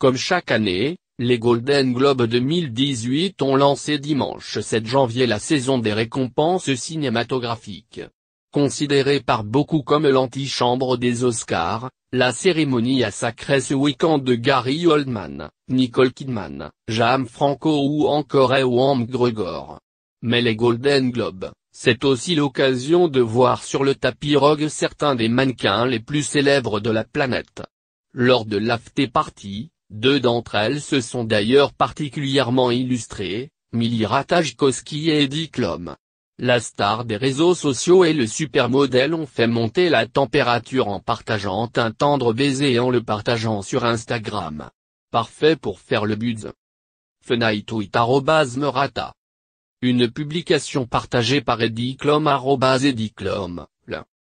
Comme chaque année, les Golden Globes 2018 ont lancé dimanche 7 janvier la saison des récompenses cinématographiques. Considérée par beaucoup comme l'antichambre des Oscars, la cérémonie a sacré ce week-end de Gary Oldman, Nicole Kidman, Jam Franco ou encore Ewan Gregor. Mais les Golden Globes, c'est aussi l'occasion de voir sur le tapis rogue certains des mannequins les plus célèbres de la planète. Lors de l'after party, deux d'entre elles se sont d'ailleurs particulièrement illustrées, Mili Ratajkowski et Eddie La star des réseaux sociaux et le supermodèle ont fait monter la température en partageant un tendre baiser et en le partageant sur Instagram. Parfait pour faire le buzz. Merata. Une publication partagée par Eddie Klum. Eddie